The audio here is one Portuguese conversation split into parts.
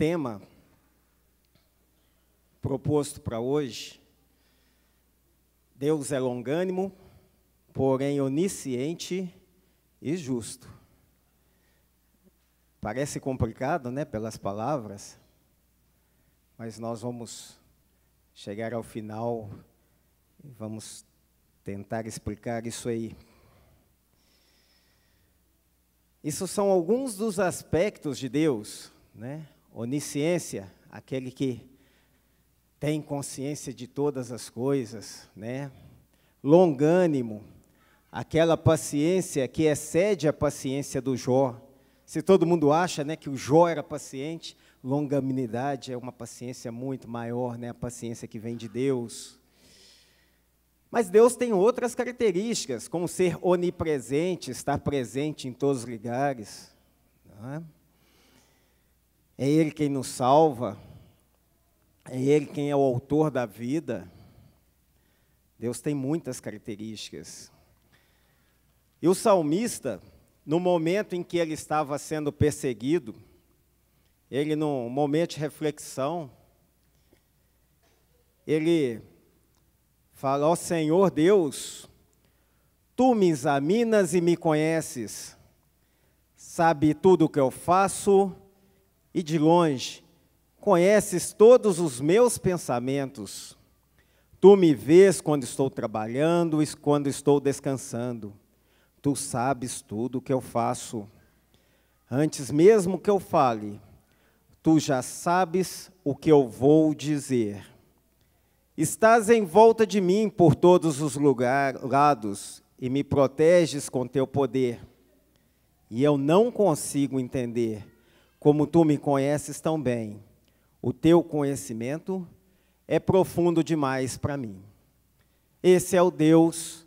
tema proposto para hoje, Deus é longânimo, porém onisciente e justo. Parece complicado, né, pelas palavras, mas nós vamos chegar ao final e vamos tentar explicar isso aí. Isso são alguns dos aspectos de Deus, né? Onisciência, aquele que tem consciência de todas as coisas, né? Longânimo, aquela paciência que excede a paciência do Jó. Se todo mundo acha, né, que o Jó era paciente, longanimidade é uma paciência muito maior, né? A paciência que vem de Deus. Mas Deus tem outras características, como ser onipresente, estar presente em todos os lugares. Não é? É Ele quem nos salva, é Ele quem é o autor da vida. Deus tem muitas características. E o salmista, no momento em que ele estava sendo perseguido, ele, num momento de reflexão, ele fala: Ó oh, Senhor Deus, tu me examinas e me conheces, sabe tudo o que eu faço e de longe, conheces todos os meus pensamentos. Tu me vês quando estou trabalhando e quando estou descansando. Tu sabes tudo o que eu faço. Antes mesmo que eu fale, tu já sabes o que eu vou dizer. Estás em volta de mim por todos os lugar, lados e me proteges com teu poder. E eu não consigo entender como tu me conheces tão bem, o teu conhecimento é profundo demais para mim. Esse é o Deus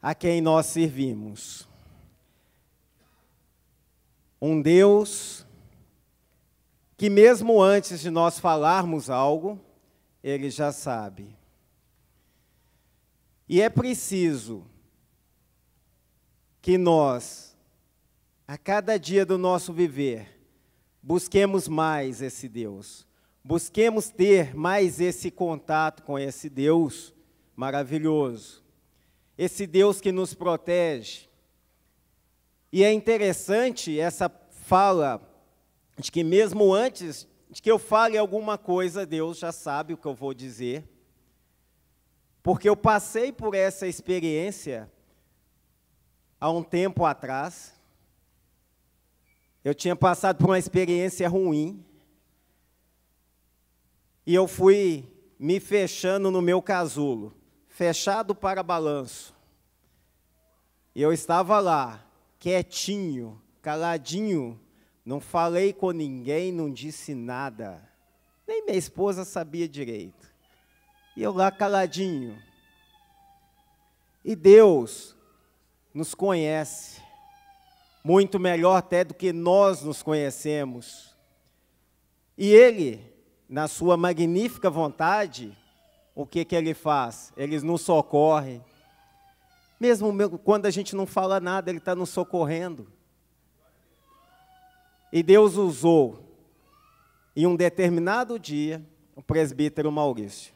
a quem nós servimos. Um Deus que, mesmo antes de nós falarmos algo, ele já sabe. E é preciso que nós, a cada dia do nosso viver, Busquemos mais esse Deus. Busquemos ter mais esse contato com esse Deus maravilhoso. Esse Deus que nos protege. E é interessante essa fala de que mesmo antes de que eu fale alguma coisa, Deus já sabe o que eu vou dizer. Porque eu passei por essa experiência há um tempo atrás, eu tinha passado por uma experiência ruim. E eu fui me fechando no meu casulo, fechado para balanço. E eu estava lá, quietinho, caladinho, não falei com ninguém, não disse nada. Nem minha esposa sabia direito. E eu lá caladinho. E Deus nos conhece muito melhor até do que nós nos conhecemos. E ele, na sua magnífica vontade, o que, que ele faz? Ele nos socorre. Mesmo quando a gente não fala nada, ele está nos socorrendo. E Deus usou, em um determinado dia, o presbítero Maurício.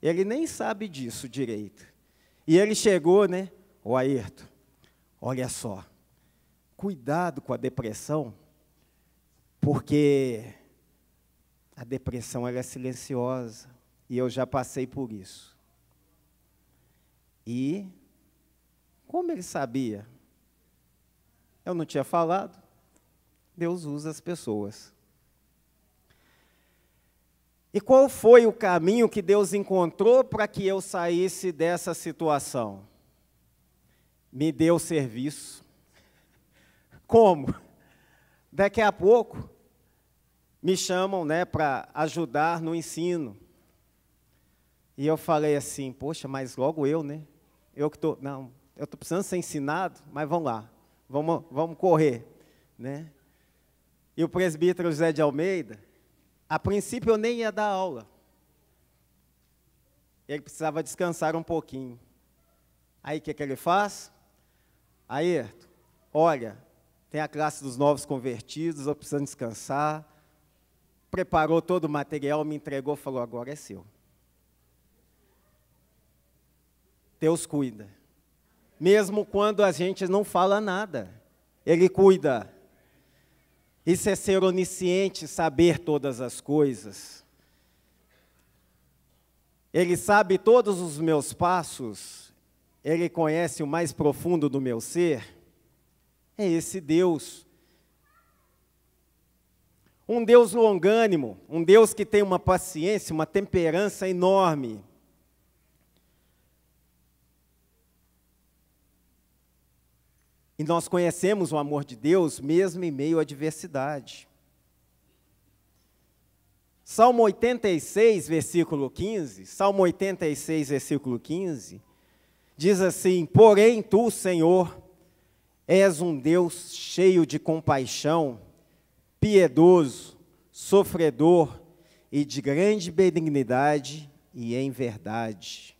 Ele nem sabe disso direito. E ele chegou, né? O Ayrton, Olha só, cuidado com a depressão, porque a depressão ela é silenciosa e eu já passei por isso. E como ele sabia? Eu não tinha falado. Deus usa as pessoas. E qual foi o caminho que Deus encontrou para que eu saísse dessa situação? me deu serviço. Como? Daqui a pouco me chamam né, para ajudar no ensino. E eu falei assim, poxa, mas logo eu, né? Eu que estou. Não, eu estou precisando ser ensinado, mas vamos lá, vamos, vamos correr. Né? E o presbítero José de Almeida, a princípio eu nem ia dar aula. Ele precisava descansar um pouquinho. Aí o que, que ele faz? Ayrton, olha, tem a classe dos novos convertidos, eu preciso descansar. Preparou todo o material, me entregou, falou: agora é seu. Deus cuida. Mesmo quando a gente não fala nada, Ele cuida. Isso é ser onisciente, saber todas as coisas. Ele sabe todos os meus passos, ele conhece o mais profundo do meu ser, é esse Deus. Um Deus longânimo, um Deus que tem uma paciência, uma temperança enorme. E nós conhecemos o amor de Deus mesmo em meio à adversidade. Salmo 86, versículo 15. Salmo 86, versículo 15 Diz assim: Porém, tu, Senhor, és um Deus cheio de compaixão, piedoso, sofredor e de grande benignidade e em verdade.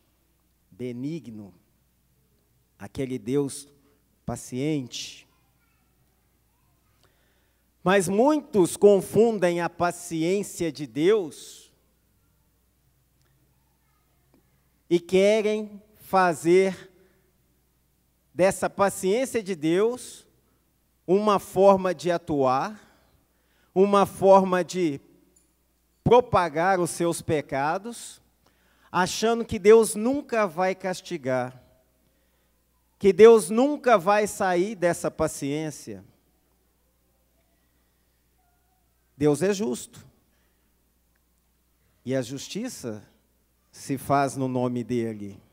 Benigno, aquele Deus paciente. Mas muitos confundem a paciência de Deus e querem fazer dessa paciência de Deus uma forma de atuar, uma forma de propagar os seus pecados, achando que Deus nunca vai castigar, que Deus nunca vai sair dessa paciência. Deus é justo. E a justiça se faz no nome dele.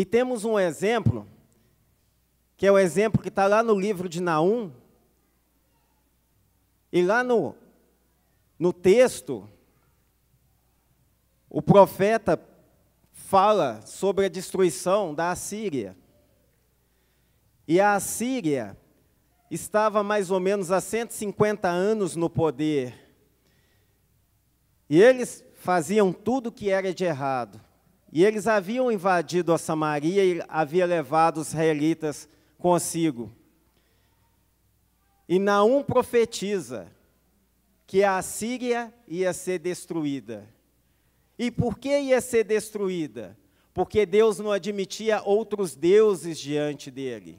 E temos um exemplo, que é o exemplo que está lá no livro de Naum. E lá no, no texto, o profeta fala sobre a destruição da Assíria. E a Assíria estava mais ou menos há 150 anos no poder. E eles faziam tudo o que era de errado. E eles haviam invadido a Samaria e havia levado os israelitas consigo. E Naum profetiza que a Síria ia ser destruída. E por que ia ser destruída? Porque Deus não admitia outros deuses diante dele.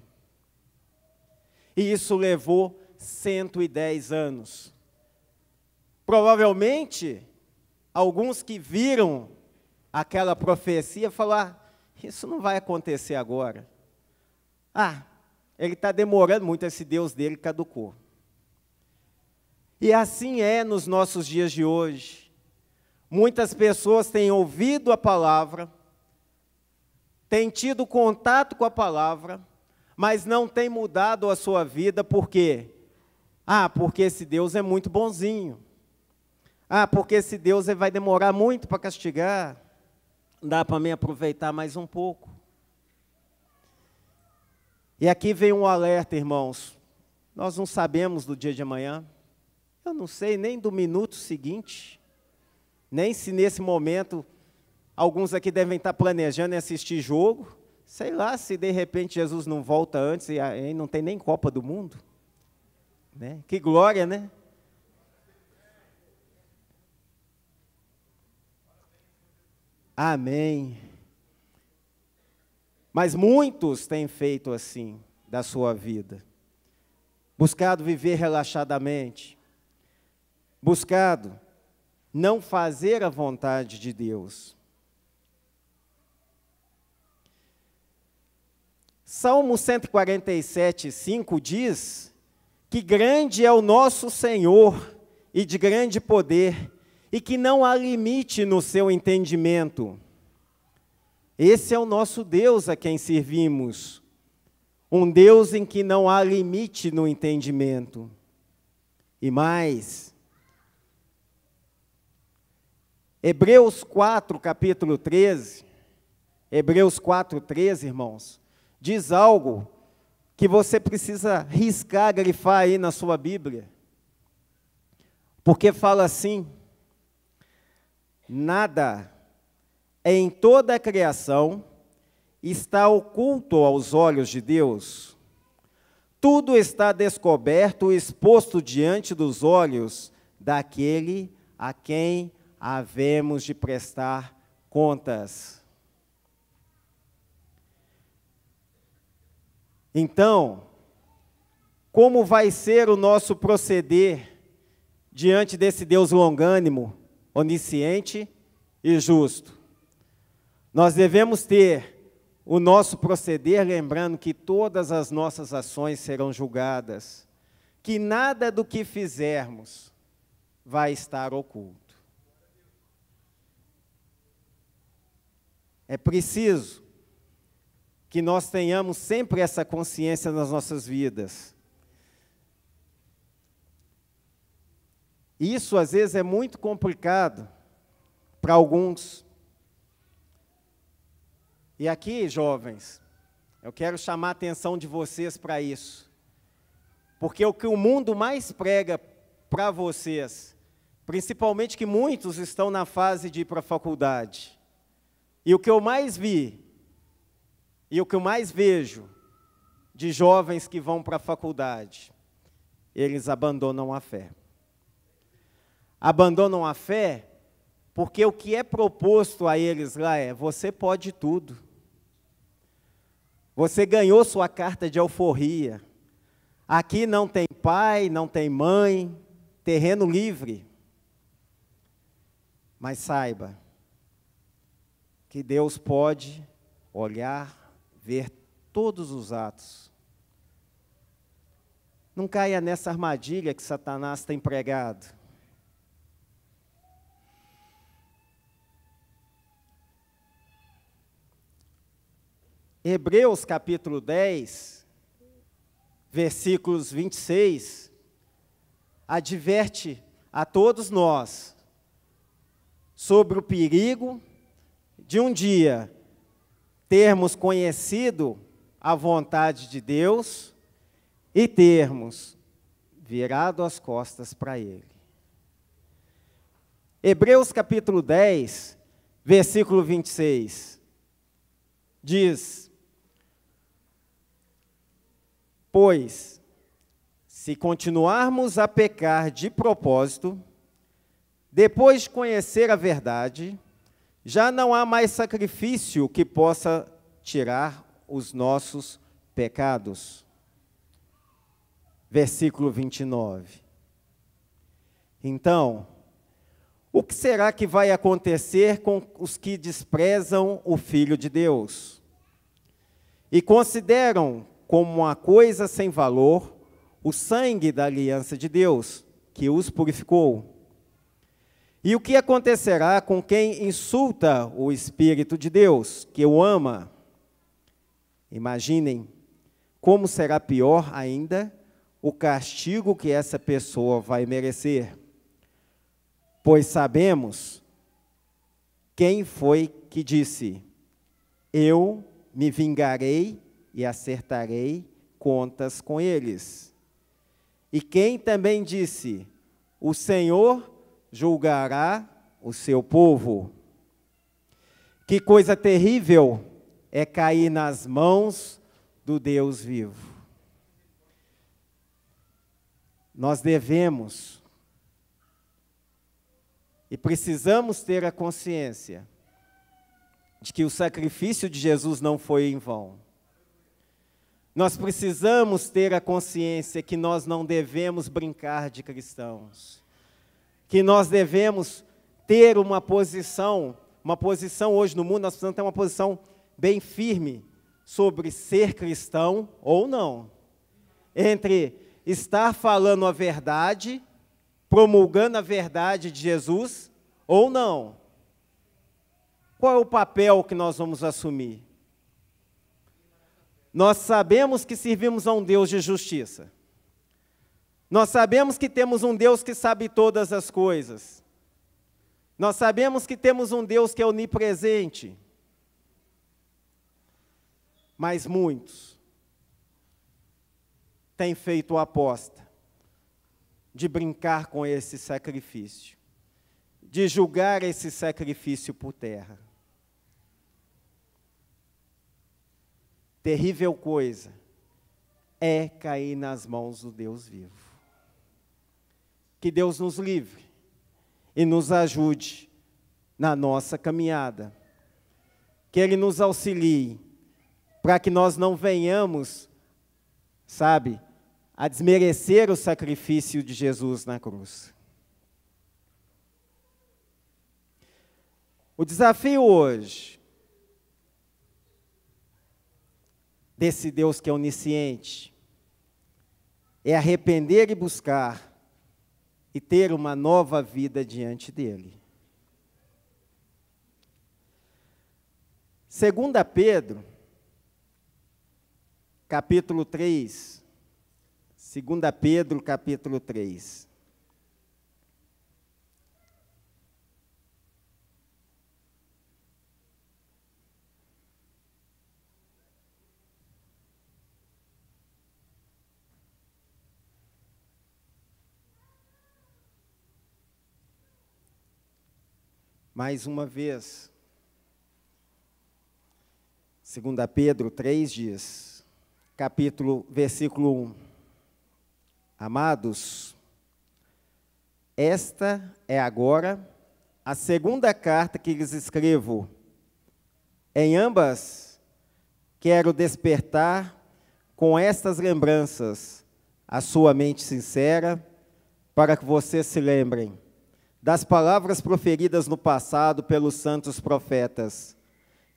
E isso levou 110 anos. Provavelmente, alguns que viram aquela profecia, falar: ah, Isso não vai acontecer agora. Ah, ele está demorando muito, esse Deus dele caducou. E assim é nos nossos dias de hoje. Muitas pessoas têm ouvido a palavra, têm tido contato com a palavra, mas não têm mudado a sua vida, por quê? Ah, porque esse Deus é muito bonzinho. Ah, porque esse Deus vai demorar muito para castigar. Dá para me aproveitar mais um pouco. E aqui vem um alerta, irmãos. Nós não sabemos do dia de amanhã. Eu não sei nem do minuto seguinte. Nem se nesse momento alguns aqui devem estar planejando assistir jogo. Sei lá se de repente Jesus não volta antes e não tem nem Copa do Mundo. Né? Que glória, né? Amém. Mas muitos têm feito assim da sua vida. Buscado viver relaxadamente. Buscado não fazer a vontade de Deus. Salmo 147, 5 diz que grande é o nosso Senhor e de grande poder e que não há limite no seu entendimento. Esse é o nosso Deus a quem servimos. Um Deus em que não há limite no entendimento. E mais, Hebreus 4, capítulo 13, Hebreus 4, 13, irmãos, diz algo que você precisa riscar, grifar aí na sua Bíblia. Porque fala assim: Nada em toda a criação está oculto aos olhos de Deus. Tudo está descoberto, exposto diante dos olhos daquele a quem havemos de prestar contas. Então, como vai ser o nosso proceder diante desse Deus longânimo, onisciente e justo. Nós devemos ter o nosso proceder lembrando que todas as nossas ações serão julgadas, que nada do que fizermos vai estar oculto. É preciso que nós tenhamos sempre essa consciência nas nossas vidas Isso às vezes é muito complicado para alguns. E aqui, jovens, eu quero chamar a atenção de vocês para isso. Porque o que o mundo mais prega para vocês, principalmente que muitos estão na fase de ir para a faculdade, e o que eu mais vi, e o que eu mais vejo de jovens que vão para a faculdade, eles abandonam a fé abandonam a fé, porque o que é proposto a eles lá é: você pode tudo. Você ganhou sua carta de alforria. Aqui não tem pai, não tem mãe, terreno livre. Mas saiba que Deus pode olhar, ver todos os atos. Não caia nessa armadilha que Satanás tem pregado Hebreus capítulo 10, versículos 26, adverte a todos nós sobre o perigo de um dia termos conhecido a vontade de Deus e termos virado as costas para Ele. Hebreus capítulo 10, versículo 26, diz: Pois, se continuarmos a pecar de propósito, depois de conhecer a verdade, já não há mais sacrifício que possa tirar os nossos pecados. Versículo 29. Então, o que será que vai acontecer com os que desprezam o Filho de Deus? E consideram como uma coisa sem valor o sangue da aliança de Deus, que os purificou. E o que acontecerá com quem insulta o Espírito de Deus, que o ama? Imaginem como será pior ainda o castigo que essa pessoa vai merecer. Pois sabemos quem foi que disse: Eu me vingarei e acertarei contas com eles. E quem também disse: O Senhor julgará o seu povo. Que coisa terrível é cair nas mãos do Deus vivo. Nós devemos e precisamos ter a consciência de que o sacrifício de Jesus não foi em vão. Nós precisamos ter a consciência que nós não devemos brincar de cristãos, que nós devemos ter uma posição, uma posição hoje no mundo, nós precisamos ter uma posição bem firme sobre ser cristão ou não. Entre estar falando a verdade, promulgando a verdade de Jesus ou não. Qual é o papel que nós vamos assumir? Nós sabemos que servimos a um Deus de justiça. Nós sabemos que temos um Deus que sabe todas as coisas. Nós sabemos que temos um Deus que é onipresente. Mas muitos têm feito a aposta de brincar com esse sacrifício, de julgar esse sacrifício por terra. terrível coisa é cair nas mãos do Deus vivo. Que Deus nos livre e nos ajude na nossa caminhada. Que Ele nos auxilie para que nós não venhamos, sabe, a desmerecer o sacrifício de Jesus na cruz. O desafio hoje desse Deus que é onisciente. É arrepender e buscar e ter uma nova vida diante dele. Segunda Pedro, capítulo 3. Segunda Pedro, capítulo 3. mais uma vez. Segunda Pedro 3 diz, capítulo, versículo 1. Amados, esta é agora a segunda carta que lhes escrevo. Em ambas, quero despertar com estas lembranças a sua mente sincera, para que vocês se lembrem das palavras proferidas no passado pelos santos profetas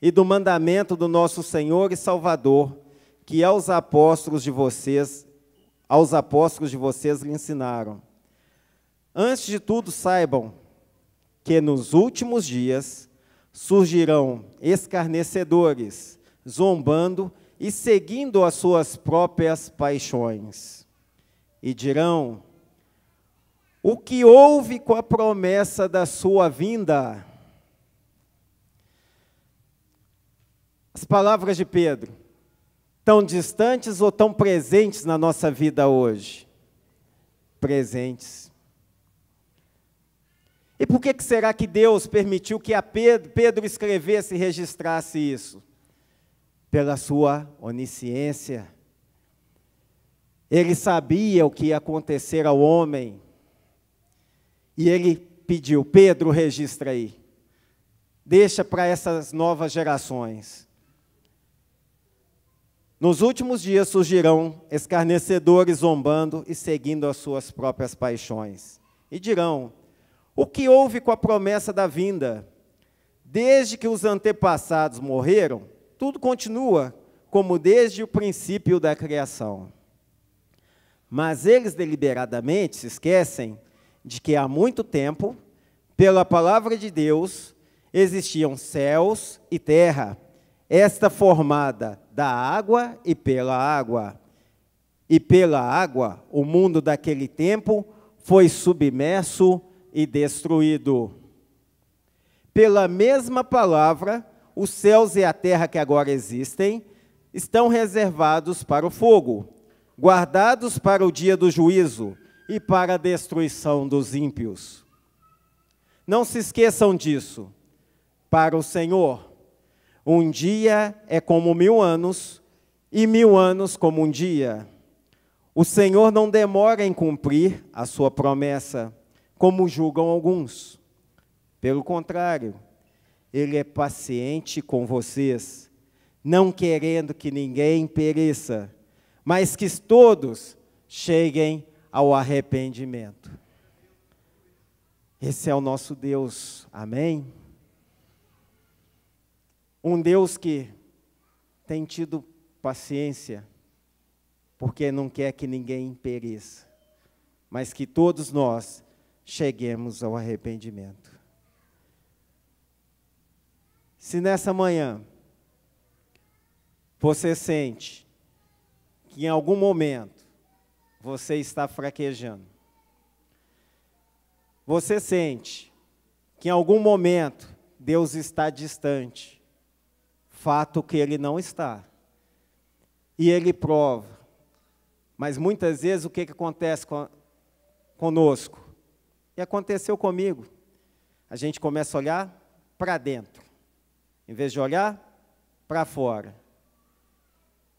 e do mandamento do nosso Senhor e Salvador, que aos apóstolos de vocês, aos apóstolos de vocês lhe ensinaram. Antes de tudo, saibam que nos últimos dias surgirão escarnecedores, zombando e seguindo as suas próprias paixões. E dirão: o que houve com a promessa da sua vinda? As palavras de Pedro, tão distantes ou tão presentes na nossa vida hoje? Presentes. E por que, que será que Deus permitiu que a Pedro, Pedro escrevesse e registrasse isso? Pela sua onisciência. Ele sabia o que ia acontecer ao homem. E ele pediu: Pedro, registra aí. Deixa para essas novas gerações. Nos últimos dias surgirão escarnecedores zombando e seguindo as suas próprias paixões. E dirão: O que houve com a promessa da vinda? Desde que os antepassados morreram, tudo continua como desde o princípio da criação. Mas eles deliberadamente se esquecem de que há muito tempo, pela palavra de Deus, existiam céus e terra, esta formada da água e pela água. E pela água, o mundo daquele tempo foi submerso e destruído. Pela mesma palavra, os céus e a terra que agora existem estão reservados para o fogo, guardados para o dia do juízo e para a destruição dos ímpios. Não se esqueçam disso. Para o Senhor, um dia é como mil anos, e mil anos como um dia. O Senhor não demora em cumprir a sua promessa, como julgam alguns. Pelo contrário, Ele é paciente com vocês, não querendo que ninguém pereça, mas que todos cheguem ao arrependimento. Esse é o nosso Deus, amém? Um Deus que tem tido paciência, porque não quer que ninguém pereça, mas que todos nós cheguemos ao arrependimento. Se nessa manhã você sente que em algum momento você está fraquejando. Você sente que em algum momento Deus está distante, fato que Ele não está. E Ele prova. Mas muitas vezes o que, que acontece com, conosco? E aconteceu comigo. A gente começa a olhar para dentro, em vez de olhar para fora.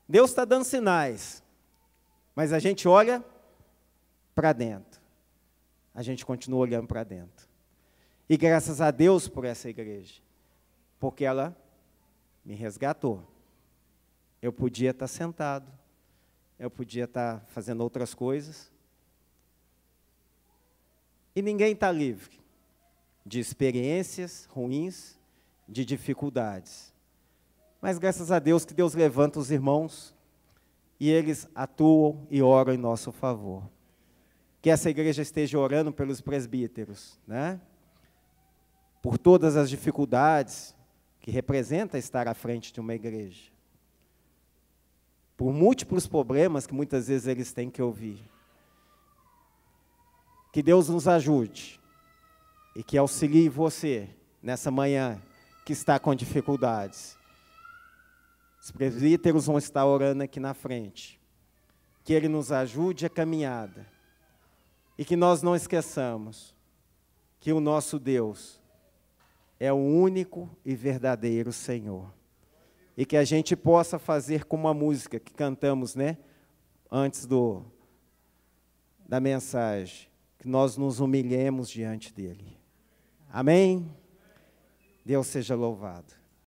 Deus está dando sinais. Mas a gente olha para dentro. A gente continua olhando para dentro. E graças a Deus por essa igreja, porque ela me resgatou. Eu podia estar tá sentado, eu podia estar tá fazendo outras coisas. E ninguém está livre de experiências ruins, de dificuldades. Mas graças a Deus que Deus levanta os irmãos e eles atuam e oram em nosso favor. Que essa igreja esteja orando pelos presbíteros, né? por todas as dificuldades que representa estar à frente de uma igreja, por múltiplos problemas que muitas vezes eles têm que ouvir. Que Deus nos ajude e que auxilie você nessa manhã que está com dificuldades. Os presbíteros vão estar orando aqui na frente. Que Ele nos ajude a caminhada. E que nós não esqueçamos que o nosso Deus é o único e verdadeiro Senhor. E que a gente possa fazer como a música que cantamos, né? Antes do, da mensagem. Que nós nos humilhemos diante dEle. Amém? Deus seja louvado.